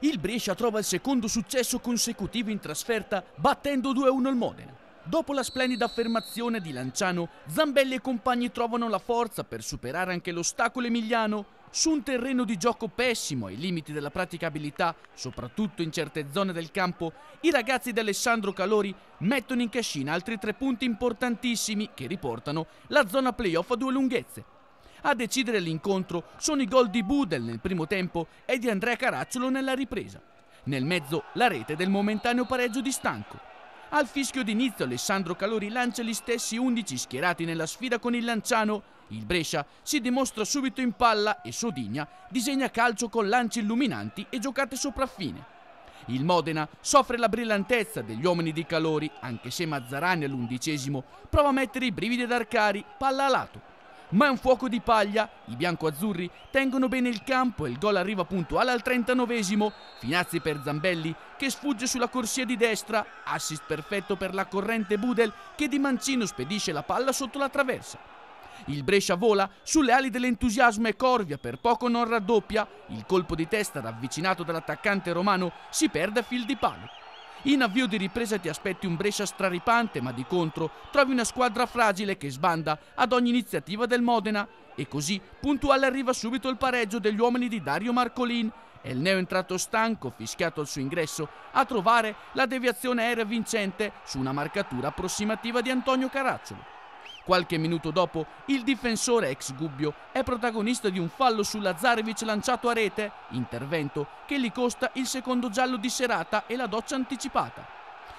Il Brescia trova il secondo successo consecutivo in trasferta battendo 2-1 il Modena. Dopo la splendida affermazione di Lanciano, Zambelli e compagni trovano la forza per superare anche l'ostacolo emiliano su un terreno di gioco pessimo ai limiti della praticabilità, soprattutto in certe zone del campo, i ragazzi di Alessandro Calori mettono in cascina altri tre punti importantissimi che riportano la zona playoff a due lunghezze, a decidere l'incontro sono i gol di Budel nel primo tempo e di Andrea Caracciolo nella ripresa. Nel mezzo la rete del momentaneo pareggio di Stanco. Al fischio d'inizio Alessandro Calori lancia gli stessi 11 schierati nella sfida con il Lanciano. Il Brescia si dimostra subito in palla e Sodigna disegna calcio con lanci illuminanti e giocate sopraffine. Il Modena soffre la brillantezza degli uomini di Calori, anche se Mazzarani all'undicesimo prova a mettere i brividi ad Arcari, palla a lato ma è un fuoco di paglia. I biancoazzurri tengono bene il campo e il gol arriva puntuale al 39esimo. Finazzi per Zambelli che sfugge sulla corsia di destra, assist perfetto per la corrente Budel che di mancino spedisce la palla sotto la traversa. Il Brescia vola sulle ali dell'entusiasmo e Corvia per poco non raddoppia. Il colpo di testa ravvicinato dall'attaccante romano si perde a fil di palo. In avvio di ripresa ti aspetti un Brescia straripante, ma di contro trovi una squadra fragile che sbanda ad ogni iniziativa del Modena. E così puntuale arriva subito il pareggio degli uomini di Dario Marcolin. E il neo entrato stanco, fischiato al suo ingresso, a trovare la deviazione aerea vincente su una marcatura approssimativa di Antonio Caracciolo. Qualche minuto dopo, il difensore ex Gubbio è protagonista di un fallo su Lazarevic lanciato a rete, intervento che gli costa il secondo giallo di serata e la doccia anticipata.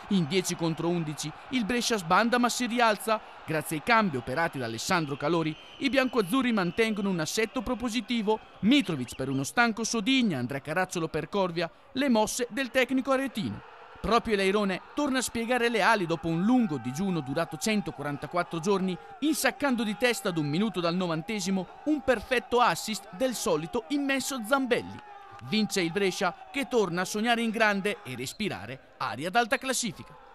In 10 contro 11 il Brescia sbanda ma si rialza. Grazie ai cambi operati da Alessandro Calori, i biancoazzurri mantengono un assetto propositivo. Mitrovic per uno stanco Sodigna, Andrea Caracciolo per Corvia, le mosse del tecnico aretino. Proprio Leirone torna a spiegare le ali dopo un lungo digiuno durato 144 giorni, insaccando di testa ad un minuto dal novantesimo un perfetto assist del solito immenso Zambelli. Vince il Brescia che torna a sognare in grande e respirare aria d'alta classifica.